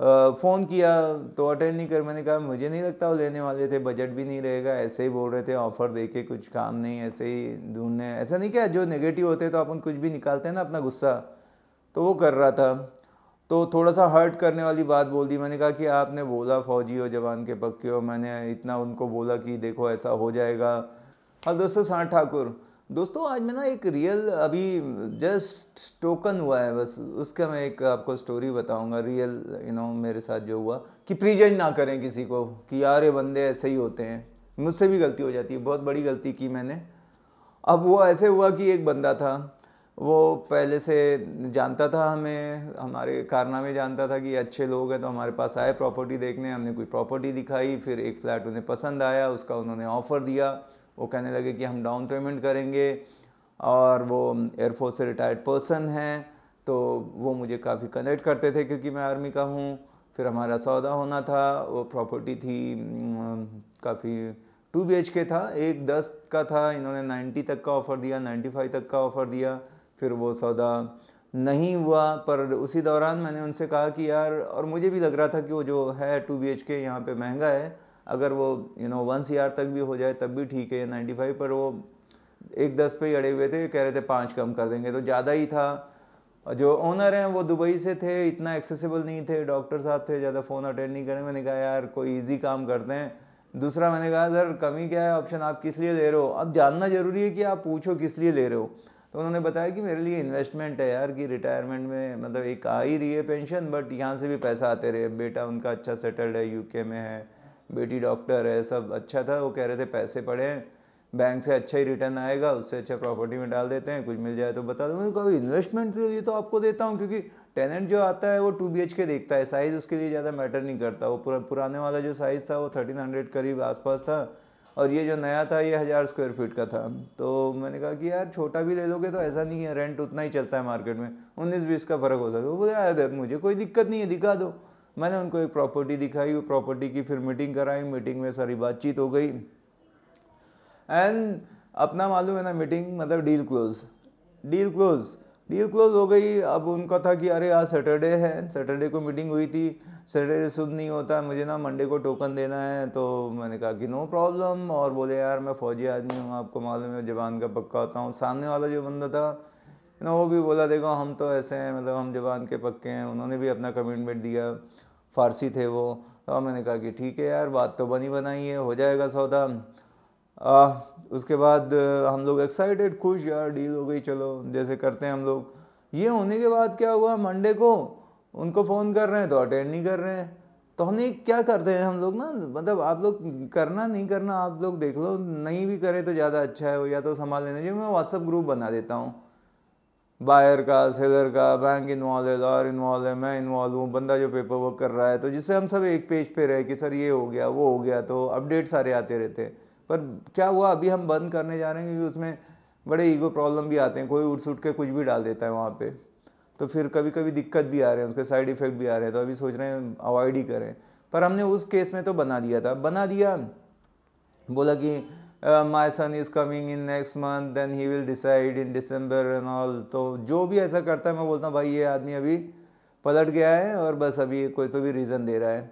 phone किया तो attend नहीं कर मैंने कहा मुझे नहीं लगता वो लेने वाले थे बजट भी नहीं रहेगा ऐसे ही बोल रहे थे ऑफ़र दे के कुछ काम नहीं ऐसे ही ढूंढने ऐसा नहीं क्या जो नेगेटिव होते तो अपन कुछ भी निकालते हैं ना अपना गुस्सा तो वो कर रहा था तो थोड़ा सा हर्ट करने वाली बात बोल दी मैंने कहा कि आपने बोला फ़ौजी हो जवान के पक्के हो मैंने इतना उनको बोला कि देखो ऐसा हो जाएगा हाँ दोस्तों साठ ठाकुर दोस्तों आज मैं ना एक रियल अभी जस्ट टोकन हुआ है बस उसका मैं एक आपको स्टोरी बताऊंगा रियल यू नो मेरे साथ जो हुआ कि प्रीजेंट ना करें किसी को कि यार ये बंदे ऐसे ही होते हैं मुझसे भी गलती हो जाती है बहुत बड़ी गलती की मैंने अब वो ऐसे हुआ कि एक बंदा था वो पहले से जानता था हमें हमारे कारनामे जानता था कि अच्छे लोग हैं तो हमारे पास आए प्रॉपर्टी देखने हमने कोई प्रॉपर्टी दिखाई फिर एक फ़्लैट उन्हें पसंद आया उसका उन्होंने ऑफ़र दिया वो कहने लगे कि हम डाउन पेमेंट करेंगे और वो एयरफोर्स से रिटायर्ड पर्सन हैं तो वो मुझे काफ़ी कनेक्ट करते थे क्योंकि मैं आर्मी का हूँ फिर हमारा सौदा होना था वो प्रॉपर्टी थी काफ़ी टू बी के था एक दस का था इन्होंने नाइन्टी तक का ऑफ़र दिया नाइन्टी फाइव तक का ऑफ़र दिया फिर वो सौदा नहीं हुआ पर उसी दौरान मैंने उनसे कहा कि यार और मुझे भी लग रहा था कि वो जो है टू बी एच के यहाँ पर महंगा है अगर वो यू नो वन सी तक भी हो जाए तब भी ठीक है नाइन्टी फाइव पर वो एक दस पे ही अड़े हुए थे कह रहे थे पाँच कम कर देंगे तो ज़्यादा ही था जो ओनर हैं वो दुबई से थे इतना एक्सेसिबल नहीं थे डॉक्टर साहब थे ज़्यादा फ़ोन अटेंड नहीं करें मैंने कहा यार कोई इजी काम करते हैं दूसरा मैंने कहा सर कमी क्या है ऑप्शन आप किस लिए ले रहे हो अब जानना ज़रूरी है कि आप पूछो किस लिए ले रहे हो तो उन्होंने बताया कि मेरे लिए इन्वेस्टमेंट है यार कि रिटायरमेंट में मतलब एक आ ही रही है पेंशन बट यहाँ से भी पैसा आते रहे बेटा उनका अच्छा सेटल्ड है यूके में है बेटी डॉक्टर है सब अच्छा था वो कह रहे थे पैसे पड़े हैं बैंक से अच्छा ही रिटर्न आएगा उससे अच्छा प्रॉपर्टी में डाल देते हैं कुछ मिल जाए तो बता दो मैंने कहा इन्वेस्टमेंट के लिए तो आपको देता हूँ क्योंकि टेनेंट जो आता है वो टू बी के देखता है साइज़ उसके लिए ज़्यादा मैटर नहीं करता वो पुरा, पुराने वाला जो साइज़ था वो थर्टीन हंड्रेड करीब आसपास था और ये जो नया था ये हज़ार स्क्वायर फीट का था तो मैंने कहा कि यार छोटा भी ले लोगे तो ऐसा नहीं है रेंट उतना ही चलता है मार्केट में उन्नीस बीस का फ़र्क हो सकता है बोले यार मुझे कोई दिक्कत नहीं है दिखा दो मैंने उनको एक प्रॉपर्टी दिखाई वो प्रॉपर्टी की फिर मीटिंग कराई मीटिंग में सारी बातचीत हो गई एंड अपना मालूम है ना मीटिंग मतलब deal close deal close deal close हो गई अब उनका था कि अरे आज सैटरडे है सैटरडे को मीटिंग हुई थी सैटरडे शुभ नहीं होता मुझे ना मंडे को टोकन देना है तो मैंने कहा कि नो प्रॉब्लम और बोले यार मैं फ़ौजी आदमी हूँ आपको मालूम है जबान का पक्का होता हूँ सामने वाला जो बंदा था ना वो भी बोला देखो हम तो ऐसे हैं मतलब हम जवान के पक्के हैं उन्होंने भी अपना कमिटमेंट दिया फ़ारसी थे वो तो मैंने कहा कि ठीक है यार बात तो बनी बनाई है हो जाएगा सौदा आ, उसके बाद हम लोग एक्साइटेड खुश यार डील हो गई चलो जैसे करते हैं हम लोग ये होने के बाद क्या हुआ मंडे को उनको फ़ोन कर रहे हैं तो अटेंड नहीं कर रहे हैं तो हमने क्या करते हैं हम लोग ना मतलब आप लोग करना नहीं करना आप लोग देख लो नहीं भी करें तो ज़्यादा अच्छा है या तो संभाल लेना चाहिए मैं व्हाट्सअप ग्रुप बना देता हूँ बायर का सेलर का बैंक इन्वॉल्व है लॉयर इन्वॉल्व है मैं इन्वॉल्व हूँ बंदा जो पेपर वर्क कर रहा है तो जिससे हम सब एक पेज पे रहे कि सर ये हो गया वो हो गया तो अपडेट सारे आते रहते हैं पर क्या हुआ अभी हम बंद करने जा रहे हैं क्योंकि उसमें बड़े ईगो प्रॉब्लम भी आते हैं कोई उठ सुट के कुछ भी डाल देता है वहाँ पर तो फिर कभी कभी दिक्कत भी आ रहे हैं उसके साइड इफ़ेक्ट भी आ रहे हैं तो अभी सोच रहे हैं अवॉइड ही करें पर हमने उस केस में तो बना दिया था बना दिया बोला कि uh, son is coming in next month month he will decide in December December all तो जो भी ऐसा करता है मैं बोलता हूँ भाई ये आदमी अभी पलट गया है और बस अभी कोई तो भी रीज़न दे रहा है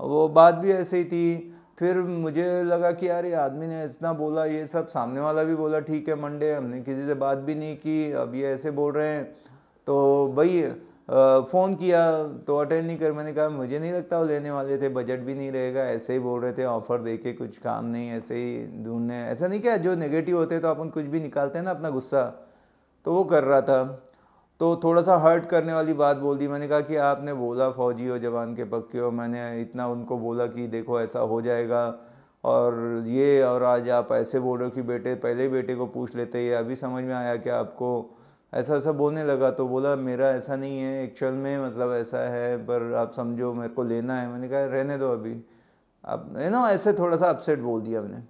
वो बात भी ऐसे ही थी फिर मुझे लगा कि यार ये आदमी ने इतना बोला ये सब सामने वाला भी बोला ठीक है मंडे हमने किसी से बात भी नहीं की अब ये ऐसे बोल रहे हैं तो भाई फ़ोन किया तो अटेंड नहीं कर मैंने कहा मुझे नहीं लगता वो लेने वाले थे बजट भी नहीं रहेगा ऐसे ही बोल रहे थे ऑफ़र दे के कुछ काम नहीं ऐसे ही ढूंढने ऐसा नहीं क्या जो नेगेटिव होते तो अपन कुछ भी निकालते हैं ना अपना गुस्सा तो वो कर रहा था तो थोड़ा सा हर्ट करने वाली बात बोल दी मैंने कहा कि आपने बोला फ़ौजी हो जवान के पक्के हो मैंने इतना उनको बोला कि देखो ऐसा हो जाएगा और ये और आज आप ऐसे बोल रहे हो कि बेटे पहले बेटे को पूछ लेते ये अभी समझ में आया कि आपको ऐसा ऐसा बोलने लगा तो बोला मेरा ऐसा नहीं है एक्चुअल में मतलब ऐसा है पर आप समझो मेरे को लेना है मैंने कहा रहने दो अभी आप यू नो ऐसे थोड़ा सा अपसेट बोल दिया मैंने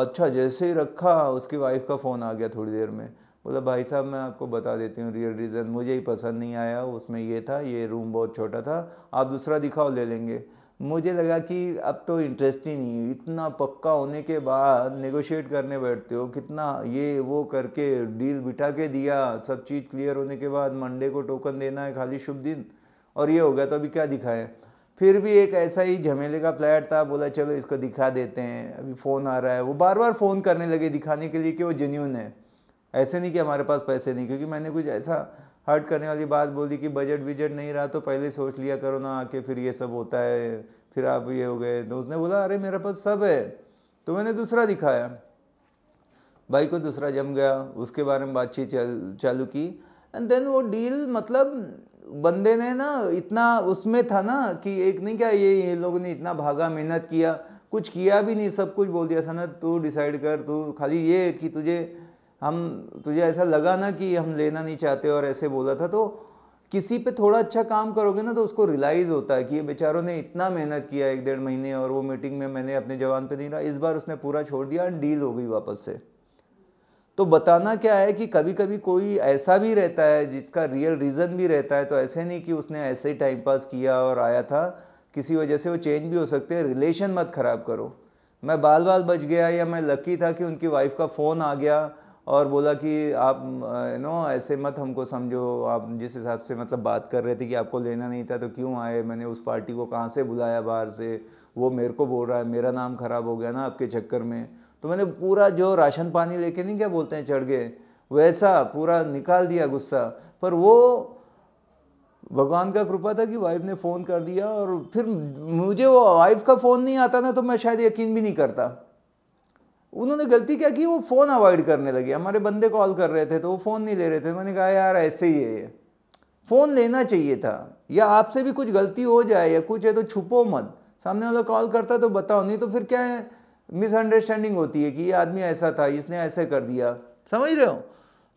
अच्छा जैसे ही रखा उसकी वाइफ का फ़ोन आ गया थोड़ी देर में बोला भाई साहब मैं आपको बता देती हूँ रियल रीज़न मुझे ही पसंद नहीं आया उसमें ये था ये रूम बहुत छोटा था आप दूसरा दिखाओ ले लेंगे मुझे लगा कि अब तो इंटरेस्ट ही नहीं इतना पक्का होने के बाद नेगोशिएट करने बैठते हो कितना ये वो करके डील बिठा के दिया सब चीज़ क्लियर होने के बाद मंडे को टोकन देना है खाली शुभ दिन और ये हो गया तो अभी क्या दिखाएं फिर भी एक ऐसा ही झमेले का फ्लैट था बोला चलो इसको दिखा देते हैं अभी फ़ोन आ रहा है वो बार बार फ़ोन करने लगे दिखाने के लिए कि वो जेन्यून है ऐसे नहीं कि हमारे पास पैसे नहीं क्योंकि मैंने कुछ ऐसा हर्ट करने वाली बात बोल दी कि बजट विजट नहीं रहा तो पहले सोच लिया करो ना आके फिर ये सब होता है फिर आप ये हो गए तो उसने बोला अरे मेरे पास सब है तो मैंने दूसरा दिखाया भाई को दूसरा जम गया उसके बारे में बातचीत चल चालू की एंड देन वो डील मतलब बंदे ने ना इतना उसमें था ना कि एक नहीं क्या ये ये लोगों ने इतना भागा मेहनत किया कुछ किया भी नहीं सब कुछ बोल दिया सनत तू डिसाइड कर तू खाली ये कि तुझे हम तुझे ऐसा लगा ना कि हम लेना नहीं चाहते और ऐसे बोला था तो किसी पे थोड़ा अच्छा काम करोगे ना तो उसको रियलाइज़ होता है कि ये बेचारों ने इतना मेहनत किया एक डेढ़ महीने और वो मीटिंग में मैंने अपने जवान पे नहीं रहा इस बार उसने पूरा छोड़ दिया एंड डील हो गई वापस से तो बताना क्या है कि कभी कभी कोई ऐसा भी रहता है जिसका रियल रीज़न भी रहता है तो ऐसे नहीं कि उसने ऐसे ही टाइम पास किया और आया था किसी वजह से वो चेंज भी हो सकते हैं रिलेशन मत ख़राब करो मैं बाल बाल बच गया या मैं लकी था कि उनकी वाइफ का फ़ोन आ गया और बोला कि आप यू नो ऐसे मत हमको समझो आप जिस हिसाब से मतलब बात कर रहे थे कि आपको लेना नहीं था तो क्यों आए मैंने उस पार्टी को कहाँ से बुलाया बाहर से वो मेरे को बोल रहा है मेरा नाम ख़राब हो गया ना आपके चक्कर में तो मैंने पूरा जो राशन पानी लेके नहीं क्या बोलते हैं चढ़ गए वैसा पूरा निकाल दिया गुस्सा पर वो भगवान का कृपा था कि वाइफ ने फ़ोन कर दिया और फिर मुझे वो वाइफ का फ़ोन नहीं आता ना तो मैं शायद यकीन भी नहीं करता उन्होंने गलती क्या की वो फ़ोन अवॉइड करने लगे हमारे बंदे कॉल कर रहे थे तो वो फ़ोन नहीं ले रहे थे मैंने कहा यार ऐसे ही है फ़ोन लेना चाहिए था या आपसे भी कुछ गलती हो जाए या कुछ है तो छुपो मत सामने वाला कॉल करता तो बताओ नहीं तो फिर क्या है मिसअंडरस्टैंडिंग होती है कि ये आदमी ऐसा था इसने ऐसे कर दिया समझ रहे हो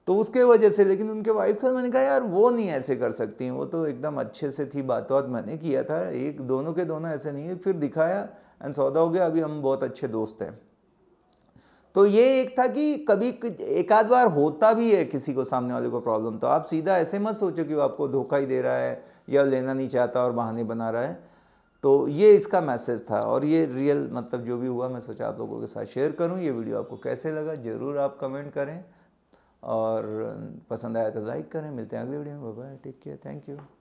तो उसके वजह से लेकिन उनके वाइफ का मैंने कहा यार वो नहीं ऐसे कर सकती वो तो एकदम अच्छे से थी बात बात मैंने किया था एक दोनों के दोनों ऐसे नहीं है फिर दिखाया एंड सौदा हो गया अभी हम बहुत अच्छे दोस्त हैं तो ये एक था कि कभी एक आध बार होता भी है किसी को सामने वाले को प्रॉब्लम तो आप सीधा ऐसे मत सोचो कि वो आपको धोखा ही दे रहा है या लेना नहीं चाहता और बहाने बना रहा है तो ये इसका मैसेज था और ये रियल मतलब जो भी हुआ मैं सोचा आप लोगों के साथ शेयर करूं ये वीडियो आपको कैसे लगा ज़रूर आप कमेंट करें और पसंद आया तो लाइक करें मिलते हैं अगले वीडियो में bye take care thank you